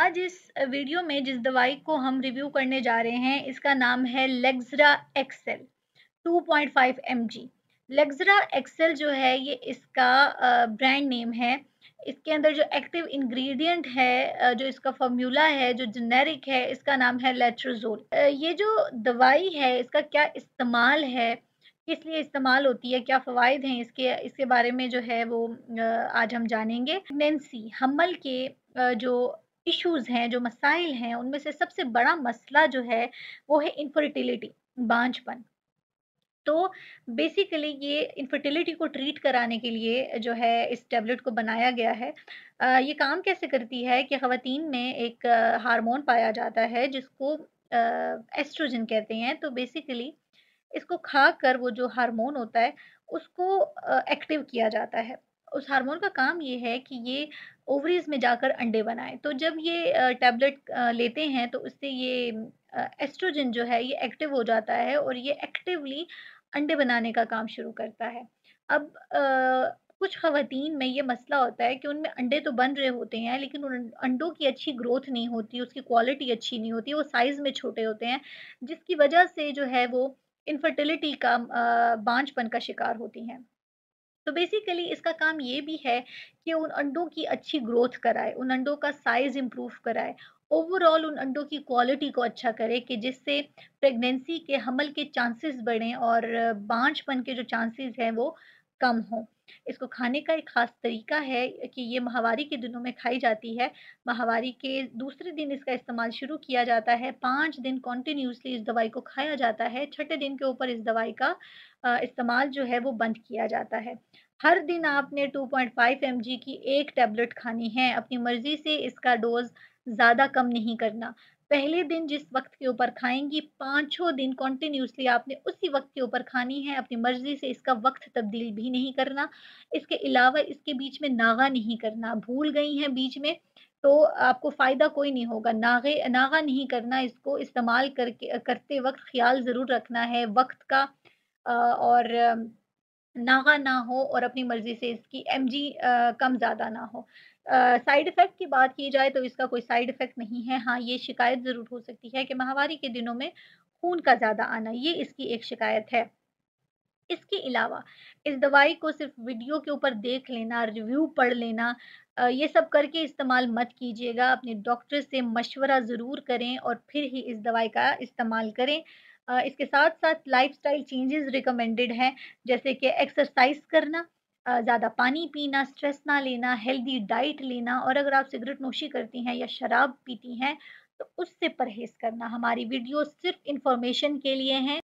आज इस वीडियो में जिस दवाई को हम रिव्यू करने जा रहे हैं इसका नाम है लेग्जरा एक्सेल 2.5 mg लेग्जरा एक्सेल जो है ये इसका ब्रांड नेम है इसके अंदर जो एक्टिव इंग्रेडिएंट है जो इसका फॉर्मूला है जो जेनेरिक है इसका नाम है लेट्रोजोल ये जो दवाई है इसका क्या इस्तेमाल है किस लिए इस्तेमाल होती है क्या फ़वाद हैं इसके इसके बारे में जो है वो आज हम जानेंगे प्रेगनेंसी हमल के जो इश्यूज हैं जो मसाइल हैं उनमें से सबसे बड़ा मसला जो है वो है इनफर्टिलिटी बांझपन तो बेसिकली ये इनफर्टिलिटी को ट्रीट कराने के लिए जो है इस टेबलेट को बनाया गया है आ, ये काम कैसे करती है कि खातिन में एक हार्मोन पाया जाता है जिसको एस्ट्रोजन कहते हैं तो बेसिकली इसको खा कर वो जो हार्मोन होता है उसको एक्टिव किया जाता है उस हार्मोन का काम ये है कि ये ओवरीज में जाकर अंडे बनाएं तो जब ये टैबलेट लेते हैं तो उससे ये एस्ट्रोजन जो है ये एक्टिव हो जाता है और ये एक्टिवली अंडे बनाने का काम शुरू करता है अब आ, कुछ खातन में ये मसला होता है कि उनमें अंडे तो बन रहे होते हैं लेकिन उन अंडों की अच्छी ग्रोथ नहीं होती उसकी क्वालिटी अच्छी नहीं होती वो साइज़ में छोटे होते हैं जिसकी वजह से जो है वो इनफर्टिलिटी का बांझपन का शिकार होती हैं तो बेसिकली इसका काम ये भी है कि उन अंडों की अच्छी ग्रोथ कराए उन अंडों का साइज इम्प्रूव कराए ओवरऑल उन अंडों की क्वालिटी को अच्छा करे कि जिससे प्रेगनेंसी के हमल के चांसेस बढ़ें और बांझपन के जो चांसेस हैं वो कम हो इसको खाने का एक खास तरीका है कि ये महावारी के दिनों में खाई जाती है महावारी के दूसरे दिन इसका इस्तेमाल शुरू किया जाता है पाँच दिन कॉन्टीन्यूसली इस दवाई को खाया जाता है छठे दिन के ऊपर इस दवाई का इस्तेमाल जो है वो बंद किया जाता है हर दिन आपने 2.5 पॉइंट की एक टेबलेट खानी है अपनी मर्ज़ी से इसका डोज़ ज़्यादा कम नहीं करना पहले दिन जिस वक्त के ऊपर खाएंगी पांचों दिन कॉन्टिन्यूसली आपने उसी वक्त के ऊपर खानी है अपनी मर्जी से इसका वक्त तब्दील भी नहीं करना इसके अलावा इसके बीच में नागा नहीं करना भूल गई हैं बीच में तो आपको फ़ायदा कोई नहीं होगा नागे नागा नहीं करना इसको इस्तेमाल करके करते वक्त ख्याल ज़रूर रखना है वक्त का और नागा ना हो और अपनी मर्ज़ी से इसकी एम कम ज़्यादा ना हो साइड इफ़ेक्ट की बात की जाए तो इसका कोई साइड इफ़ेक्ट नहीं है हाँ ये शिकायत ज़रूर हो सकती है कि माहवारी के दिनों में खून का ज़्यादा आना ये इसकी एक शिकायत है इसके अलावा इस दवाई को सिर्फ वीडियो के ऊपर देख लेना रिव्यू पढ़ लेना ये सब करके इस्तेमाल मत कीजिएगा अपने डॉक्टर से मशवरा ज़रूर करें और फिर ही इस दवाई का इस्तेमाल करें इसके साथ साथ लाइफस्टाइल चेंजेस रिकमेंडेड हैं जैसे कि एक्सरसाइज करना ज़्यादा पानी पीना स्ट्रेस ना लेना हेल्दी डाइट लेना और अगर आप सिगरेट नोशी करती हैं या शराब पीती हैं तो उससे परहेज़ करना हमारी वीडियो सिर्फ इन्फॉर्मेशन के लिए हैं